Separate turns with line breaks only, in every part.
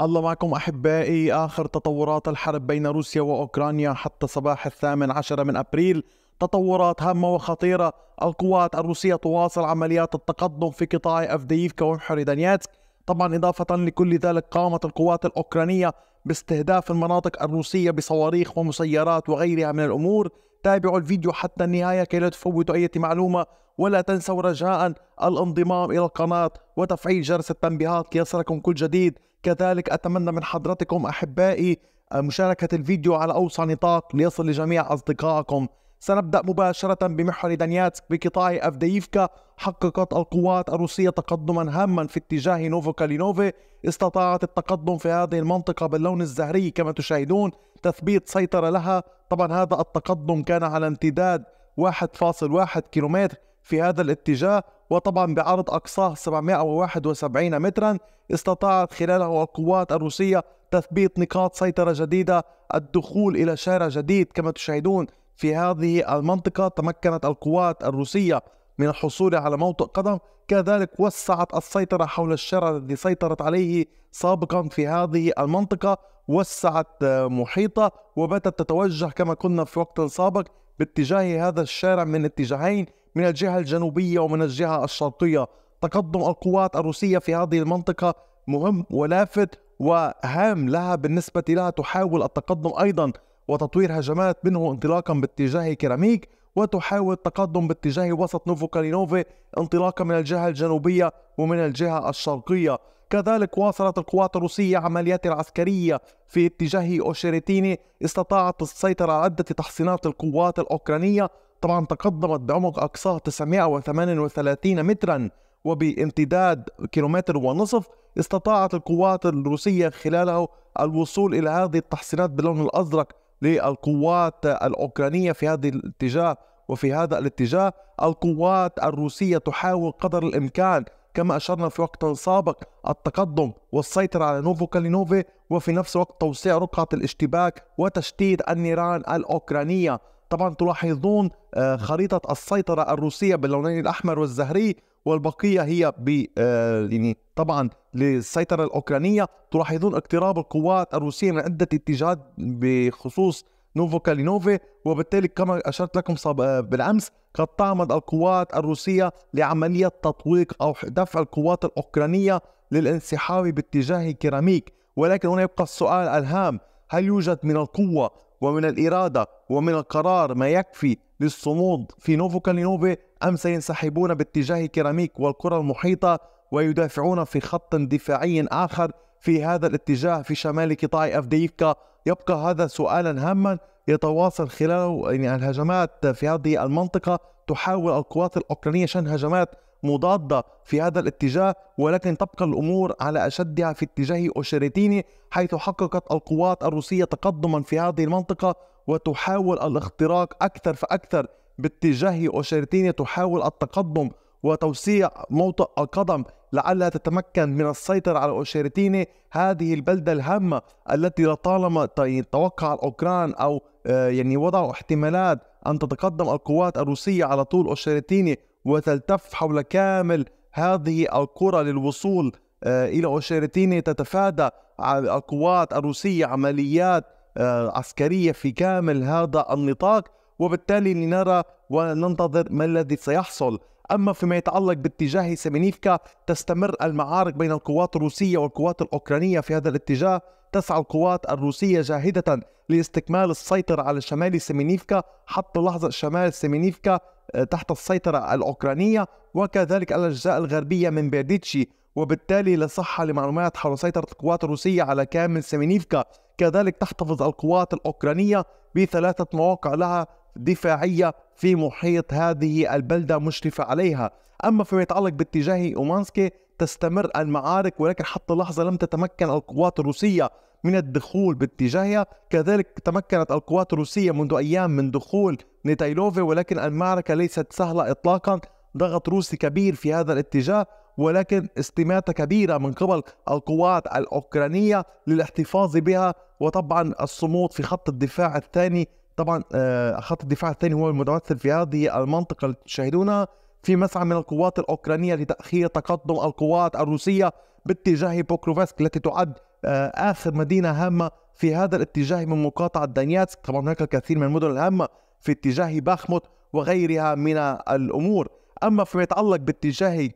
الله معكم أحبائي آخر تطورات الحرب بين روسيا وأوكرانيا حتى صباح الثامن عشر من أبريل تطورات هامة وخطيرة القوات الروسية تواصل عمليات التقدم في قطاع افديفكا ومحور دانياتسك طبعا إضافة لكل ذلك قامت القوات الأوكرانية باستهداف المناطق الروسية بصواريخ ومسيرات وغيرها من الأمور تابعوا الفيديو حتى النهاية كي لا تفوتوا أي معلومة ولا تنسوا رجاء الانضمام إلى القناة وتفعيل جرس التنبيهات ليصلكم كل جديد كذلك أتمنى من حضرتكم أحبائي مشاركة الفيديو على أوسع نطاق ليصل لجميع أصدقائكم سنبدأ مباشرة بمحور دانياتسك بقطاع أفدييفكا حققت القوات الروسية تقدما هاما في اتجاه نوفو كالينوفي استطاعت التقدم في هذه المنطقة باللون الزهري كما تشاهدون تثبيت سيطرة لها طبعا هذا التقدم كان على امتداد 1.1 كيلومتر في هذا الاتجاه وطبعا بعرض أقصاه 771 مترا استطاعت خلاله القوات الروسية تثبيت نقاط سيطرة جديدة الدخول إلى شارع جديد كما تشاهدون في هذه المنطقة تمكنت القوات الروسية من الحصول على موطئ قدم كذلك وسعت السيطرة حول الشارع الذي سيطرت عليه سابقا في هذه المنطقة وسعت محيطه وباتت تتوجه كما كنا في وقت سابق باتجاه هذا الشارع من اتجاهين من الجهة الجنوبية ومن الجهة الشرقية تقدم القوات الروسية في هذه المنطقة مهم ولافت وهام لها بالنسبة لها تحاول التقدم أيضا وتطوير هجمات منه انطلاقا باتجاه كيراميك وتحاول التقدم باتجاه وسط نوفو كالينوفي انطلاقا من الجهة الجنوبية ومن الجهة الشرقية كذلك واصلت القوات الروسية عملياتها العسكرية في اتجاه أوشيريتيني استطاعت السيطرة على عدة تحصينات القوات الأوكرانية طبعا تقدمت بعمق أقصاه 938 مترا وبامتداد كيلومتر ونصف استطاعت القوات الروسية خلاله الوصول إلى هذه التحصينات باللون الأزرق للقوات الأوكرانية في هذا الاتجاه وفي هذا الاتجاه القوات الروسية تحاول قدر الإمكان كما أشرنا في وقت سابق التقدم والسيطرة على نوفو كالينوفي وفي نفس الوقت توسيع رقعة الاشتباك وتشتيت النيران الأوكرانية طبعا تلاحظون آه، خريطة السيطرة الروسية باللونين الأحمر والزهري والبقيه هي ب آه، يعني طبعا للسيطره الاوكرانيه تلاحظون اقتراب القوات الروسيه من عده اتجاهات بخصوص نوفو كالينوفي وبالتالي كما اشرت لكم آه، بالامس قد تعمد القوات الروسيه لعمليه تطويق او دفع القوات الاوكرانيه للانسحاب باتجاه كيراميك ولكن هنا يبقى السؤال الهام هل يوجد من القوه ومن الاراده ومن القرار ما يكفي للصمود في نوفو كالينوفي أم سينسحبون باتجاه كيراميك والكرة المحيطة ويدافعون في خط دفاعي آخر في هذا الاتجاه في شمال قطاع أفديفكا يبقى هذا سؤالا هاما يتواصل خلاله يعني الهجمات في هذه المنطقة تحاول القوات الأوكرانية شن هجمات مضادة في هذا الاتجاه ولكن تبقى الأمور على أشدها في اتجاه أوشريتيني حيث حققت القوات الروسية تقدما في هذه المنطقة وتحاول الاختراق أكثر فأكثر باتجاه أوشيرتينيا تحاول التقدم وتوسيع موطئ القدم لعلها تتمكن من السيطرة على أوشيرتيني هذه البلدة الهامة التي لطالما يعني توقع الأوكران أو آه، يعني وضعوا احتمالات أن تتقدم القوات الروسية على طول أوشيرتيني وتلتف حول كامل هذه القرى للوصول آه، إلى أوشيرتيني تتفادى القوات الروسية عمليات آه، عسكرية في كامل هذا النطاق وبالتالي لنرى وننتظر ما الذي سيحصل أما فيما يتعلق باتجاه سيمينيفكا تستمر المعارك بين القوات الروسية والقوات الأوكرانية في هذا الاتجاه تسعى القوات الروسية جاهدة لاستكمال السيطرة على شمال سيمينيفكا حتى لحظة شمال سيمينيفكا آه، تحت السيطرة الأوكرانية وكذلك الأجزاء الغربية من بيرديتشي وبالتالي لصحة لمعلومات حول سيطرة القوات الروسية على كامل سمينيفكا كذلك تحتفظ القوات الأوكرانية بثلاثة مواقع لها دفاعية في محيط هذه البلدة مشرفة عليها أما فيما يتعلق باتجاه أومانسكي تستمر المعارك ولكن حتى اللحظة لم تتمكن القوات الروسية من الدخول باتجاهها كذلك تمكنت القوات الروسية منذ أيام من دخول نيتايلوفي ولكن المعركة ليست سهلة إطلاقا ضغط روسي كبير في هذا الاتجاه ولكن استماتة كبيرة من قبل القوات الأوكرانية للاحتفاظ بها وطبعا الصمود في خط الدفاع الثاني طبعا آه، خط الدفاع الثاني هو المتمثل في هذه المنطقة التي تشاهدونها في مسعى من القوات الأوكرانية لتأخير تقدم القوات الروسية باتجاه بوكروفسك التي تعد آه، آخر مدينة هامة في هذا الاتجاه من مقاطعة دانياتسك طبعا هناك الكثير من المدن الهامة في اتجاه باخموت وغيرها من الأمور اما فيما يتعلق باتجاه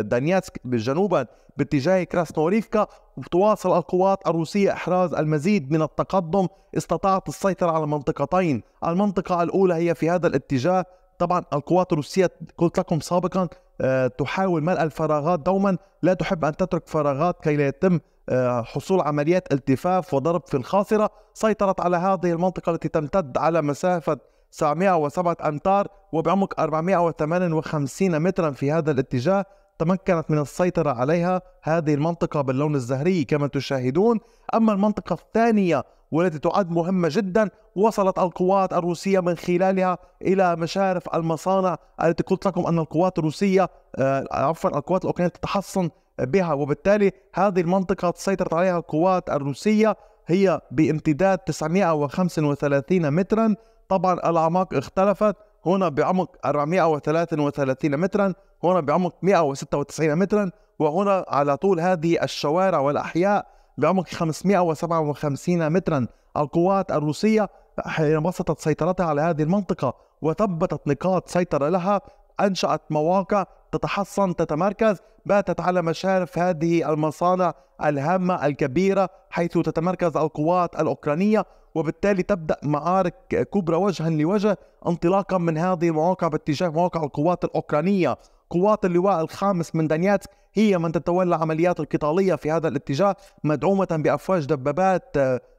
دانياتسك جنوبا باتجاه كراسنوريفكا وتواصل القوات الروسية إحراز المزيد من التقدم استطاعت السيطرة على منطقتين المنطقة الأولى هي في هذا الاتجاه طبعا القوات الروسية قلت لكم سابقا آه، تحاول ملء الفراغات دوما لا تحب أن تترك فراغات كي لا يتم آه، حصول عمليات التفاف وضرب في الخاصرة سيطرت على هذه المنطقة التي تمتد على مسافة 907 أمتار وبعمق 458 مترا في هذا الاتجاه تمكنت من السيطرة عليها هذه المنطقة باللون الزهري كما تشاهدون أما المنطقة الثانية والتي تعد مهمة جدا وصلت القوات الروسية من خلالها إلى مشارف المصانع التي قلت لكم أن القوات الروسية آه، عفوا القوات الأوكرانية تتحصن بها وبالتالي هذه المنطقة سيطرت عليها القوات الروسية هي بامتداد 935 مترا طبعا الأعماق اختلفت هنا بعمق 433 مترا هنا بعمق 196 مترا وهنا على طول هذه الشوارع والأحياء بعمق 557 مترا القوات الروسية حين بسطت سيطرتها على هذه المنطقة وثبتت نقاط سيطرة لها أنشأت مواقع تتحصن تتمركز باتت على مشارف هذه المصانع الهامة الكبيرة حيث تتمركز القوات الأوكرانية وبالتالي تبدا معارك كبرى وجها لوجه انطلاقا من هذه المواقع باتجاه مواقع القوات الاوكرانيه قوات اللواء الخامس من دانياتسك هي من تتولى عمليات القتاليه في هذا الاتجاه مدعومه بافواج دبابات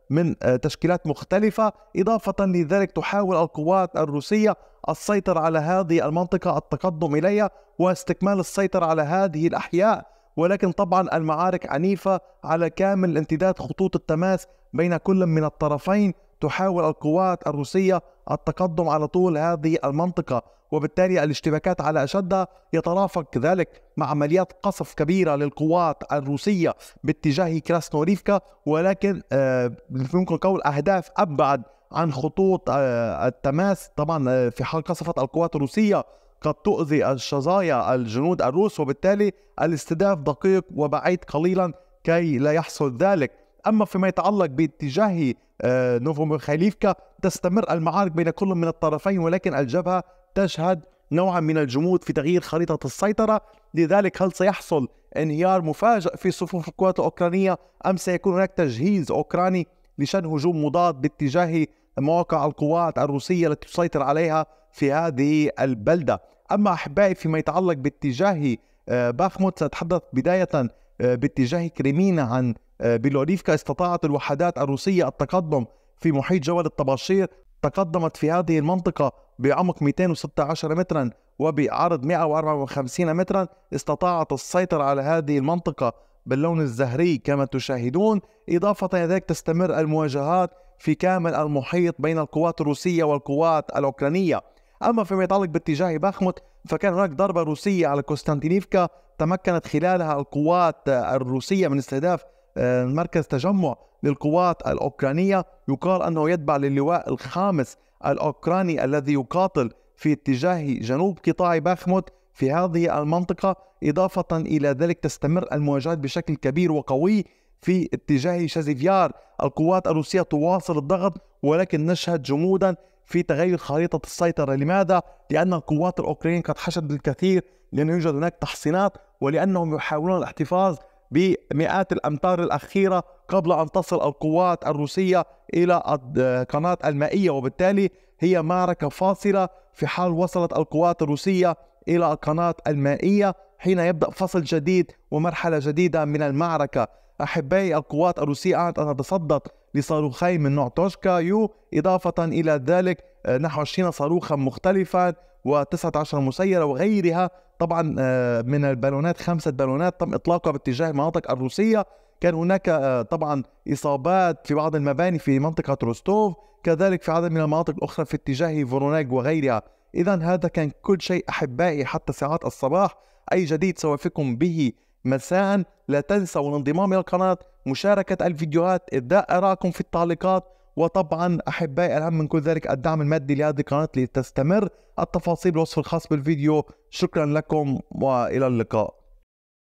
من تشكيلات مختلفة إضافة لذلك تحاول القوات الروسية السيطرة على هذه المنطقة التقدم إليها واستكمال السيطرة على هذه الأحياء ولكن طبعا المعارك عنيفة على كامل امتداد خطوط التماس بين كل من الطرفين تحاول القوات الروسية التقدم على طول هذه المنطقة وبالتالي الاشتباكات على أشدها يترافق ذلك مع عمليات قصف كبيرة للقوات الروسية باتجاه كراسنوريفكا ولكن آه، يمكن قول أهداف أبعد عن خطوط آه، التماس طبعا آه، في حال قصفت القوات الروسية قد تؤذي الشظايا الجنود الروس وبالتالي الاستهداف دقيق وبعيد قليلا كي لا يحصل ذلك أما فيما يتعلق باتجاه آه، نوفوميخايليفكا تستمر المعارك بين كل من الطرفين ولكن الجبهة تشهد نوعا من الجمود في تغيير خريطة السيطرة لذلك هل سيحصل انهيار مفاجئ في صفوف القوات الأوكرانية أم سيكون هناك تجهيز أوكراني لشن هجوم مضاد باتجاه مواقع القوات الروسية التي تسيطر عليها في هذه البلدة أما أحبائي فيما يتعلق باتجاه آه، باخموت سأتحدث بداية آه، باتجاه كريمينا عن آه، بيلوريفكا استطاعت الوحدات الروسية التقدم في محيط جبل الطباشير تقدمت في هذه المنطقة بعمق 216 مترا وبعرض 154 مترا استطاعت السيطرة على هذه المنطقة باللون الزهري كما تشاهدون إضافة إلى ذلك تستمر المواجهات في كامل المحيط بين القوات الروسية والقوات الأوكرانية أما فيما يتعلق باتجاه باخموت فكان هناك ضربة روسية على كوستانتينيفكا تمكنت خلالها القوات الروسية من استهداف آه، مركز تجمع للقوات الأوكرانية يقال أنه يتبع للواء الخامس الأوكراني الذي يقاتل في اتجاه جنوب قطاع باخموت في هذه المنطقة إضافة إلى ذلك تستمر المواجهات بشكل كبير وقوي في اتجاه شازيفيار القوات الروسية تواصل الضغط ولكن نشهد جمودا في تغير خريطة السيطرة لماذا؟ لأن القوات الأوكرانية قد حشدت الكثير لأن يوجد هناك تحصينات ولأنهم يحاولون الاحتفاظ بمئات الأمتار الأخيرة قبل أن تصل القوات الروسية إلى القناة المائية وبالتالي هي معركة فاصلة في حال وصلت القوات الروسية إلى القناة المائية حين يبدأ فصل جديد ومرحلة جديدة من المعركة أحبائي القوات الروسية أعلنت أن تصدت لصاروخين من نوع توشكا يو إضافة إلى ذلك آه، نحو 20 صاروخا مختلفا و19 مسيرة وغيرها طبعا آه، من البالونات خمسة بالونات تم إطلاقها باتجاه المناطق الروسية كان هناك آه، طبعا إصابات في بعض المباني في منطقة روستوف كذلك في عدد من المناطق الأخرى في اتجاه فورونيغ وغيرها إذا هذا كان كل شيء أحبائي حتى ساعات الصباح أي جديد سوف به مساء لا تنسوا الانضمام إلى القناة مشاركة الفيديوهات إبداء آرائكم في التعليقات وطبعا أحبائي الأهم من كل ذلك الدعم المادي لهذه القناة لتستمر التفاصيل بالوصف الخاص بالفيديو شكرا لكم وإلى اللقاء